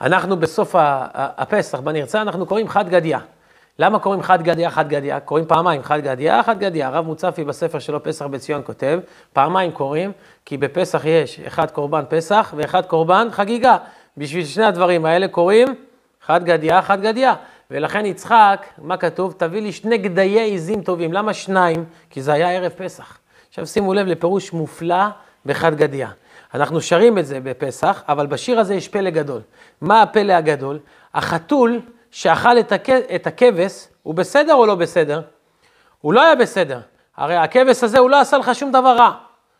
אנחנו בסוף הפסח, בנרצה, אנחנו קוראים חד גדיא. למה קוראים חד גדיא, חד גדיא? קוראים פעמיים חד גדיא, חד גדיא. הרב מוצפי בספר שלו, פסח בציון, כותב, פעמיים קוראים, כי בפסח יש אחד קורבן פסח ואחד קורבן חגיגה. בשביל שני הדברים האלה קוראים חד גדיא, חד גדיא. ולכן יצחק, מה כתוב? תביא לי שני גדיי עיזים טובים. למה שניים? כי זה היה ערב פסח. עכשיו שימו לב לפירוש מופלא בחד גדיא. אנחנו שרים את זה בפסח, אבל בשיר הזה יש פלא גדול. מה הפלא הגדול? החתול שאכל את, הכ... את הכבש, הוא בסדר או לא בסדר? הוא לא היה בסדר. הרי הכבש הזה, הוא לא עשה לך שום דבר רע.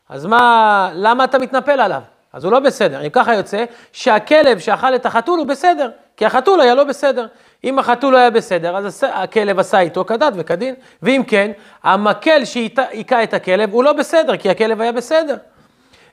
אז מה, למה אתה מתנפל עליו? אז הוא לא בסדר. אם ככה יוצא, שהכלב שאכל את החתול הוא בסדר, כי החתול היה לא בסדר. אם החתול לא היה בסדר, אז הכלב עשה איתו כדת וכדין, ואם כן, המקל שהיכה את הכלב הוא לא בסדר, כי הכלב היה בסדר.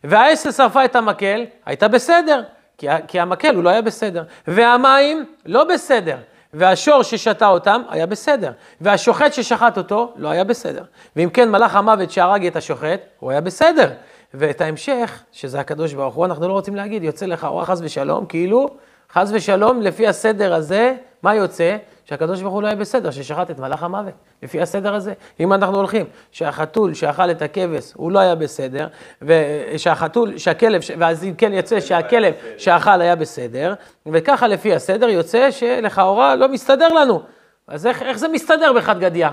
והאש ששרפה את המקל, הייתה בסדר, כי, כי המקל הוא לא היה בסדר. והמים, לא בסדר. והשור ששתה אותם, היה בסדר. והשוחט ששחט אותו, לא היה בסדר. ואם כן, מלאך המוות שהרג את השוחט, הוא היה בסדר. ואת ההמשך, שזה הקדוש ברוך הוא, אנחנו לא רוצים להגיד, יוצא לך אורה חס ושלום, כאילו, חס ושלום, לפי הסדר הזה, מה יוצא? שהקדוש ברוך הוא לא היה בסדר, ששחט את מלאך המוות, לפי הסדר הזה. אם אנחנו הולכים, שהחתול שאכל את הכבש, הוא לא היה בסדר, ושהחתול, שהכלב, ואז אם כן יוצא שהכלב שאכל היה בסדר, וככה לפי הסדר יוצא שלכאורה לא מסתדר לנו. אז איך, איך זה מסתדר בחד גדיא?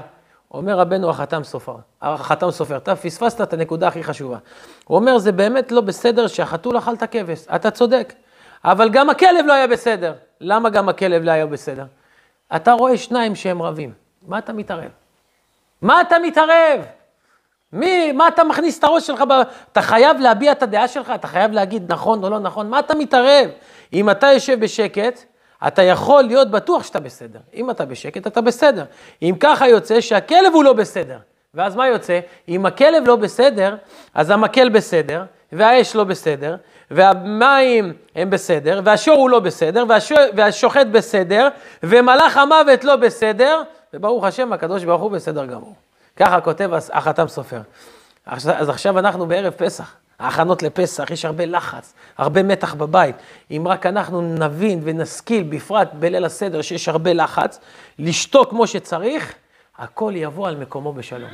אומר רבנו החתם סופר, החתם סופר, אתה פספסת את הנקודה הכי חשובה. הוא אומר, זה באמת לא בסדר שהחתול אכל את הכבש, אתה צודק. אבל גם הכלב לא היה בסדר. למה גם הכלב לא היה בסדר? אתה רואה שניים שהם רבים, מה אתה מתערב? מה אתה מתערב? מי, מה אתה מכניס את הראש שלך? ב... אתה חייב להביע את הדעה שלך, אתה חייב להגיד נכון או לא נכון, מה אתה מתערב? אם אתה יושב בשקט, אתה יכול להיות בטוח שאתה בסדר. אם אתה בשקט, אתה בסדר. אם ככה יוצא שהכלב הוא לא בסדר. ואז מה יוצא? אם הכלב לא בסדר, אז המקל בסדר, והאש לא בסדר, והמים הם בסדר, והשור הוא לא בסדר, והשוחט בסדר, ומלאך המוות לא בסדר, וברוך השם, הקדוש ברוך הוא בסדר גמור. ככה כותב החתם סופר. אז עכשיו אנחנו בערב פסח, ההכנות לפסח, יש הרבה לחץ, הרבה מתח בבית. אם רק אנחנו נבין ונשכיל, בפרט בליל הסדר, שיש הרבה לחץ, לשתוק כמו שצריך, הכל יבוא על מקומו בשלום.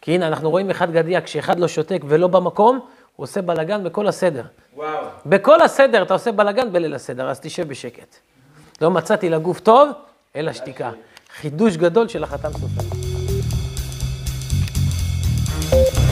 כי הנה, אנחנו רואים אחד גדיע, כשאחד לא שותק ולא במקום, הוא עושה בלאגן בכל הסדר. וואו. בכל הסדר אתה עושה בלאגן בליל הסדר, אז תשב בשקט. לא מצאתי לגוף טוב, אלא שתיקה. חידוש גדול של החתם סופר. thank you